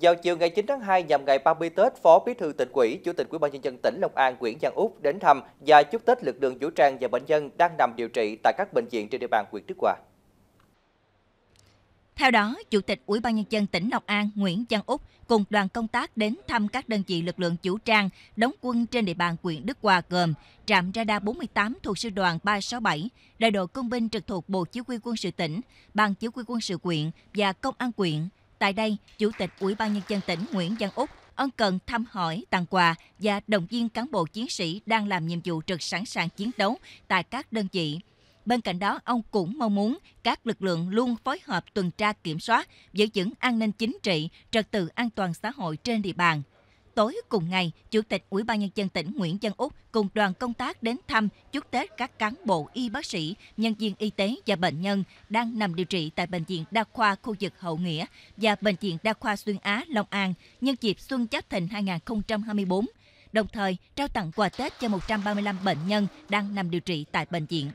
Vào chiều ngày 9 tháng 2 nhằm ngày 30 Tết, Phó Bí thư tỉnh ủy, Chủ tịch Ủy ban nhân dân tỉnh Long An Nguyễn Văn Úc đến thăm và chúc Tết lực lượng vũ trang và bệnh nhân đang nằm điều trị tại các bệnh viện trên địa bàn huyện Đức Hòa. Theo đó, Chủ tịch Ủy ban nhân dân tỉnh Long An Nguyễn Văn Úc cùng đoàn công tác đến thăm các đơn vị lực lượng vũ trang đóng quân trên địa bàn huyện Đức Hòa gồm trạm radar 48 thuộc sư đoàn 367, đại đội công binh trực thuộc Bộ Chỉ huy quân sự tỉnh, Ban Chỉ huy quân sự huyện và Công an huyện, Tại đây, Chủ tịch Ủy ban Nhân dân tỉnh Nguyễn Văn Úc ân cần thăm hỏi, tặng quà và động viên cán bộ chiến sĩ đang làm nhiệm vụ trực sẵn sàng chiến đấu tại các đơn vị. Bên cạnh đó, ông cũng mong muốn các lực lượng luôn phối hợp tuần tra kiểm soát, giữ vững an ninh chính trị, trật tự an toàn xã hội trên địa bàn. Tối cùng ngày, Chủ tịch Ủy ban Nhân dân tỉnh Nguyễn Văn Úc cùng đoàn công tác đến thăm chúc Tết các cán bộ y bác sĩ, nhân viên y tế và bệnh nhân đang nằm điều trị tại Bệnh viện Đa khoa khu vực Hậu Nghĩa và Bệnh viện Đa khoa Xuyên Á, Long An nhân dịp Xuân Giáp thịnh 2024, đồng thời trao tặng quà Tết cho 135 bệnh nhân đang nằm điều trị tại bệnh viện.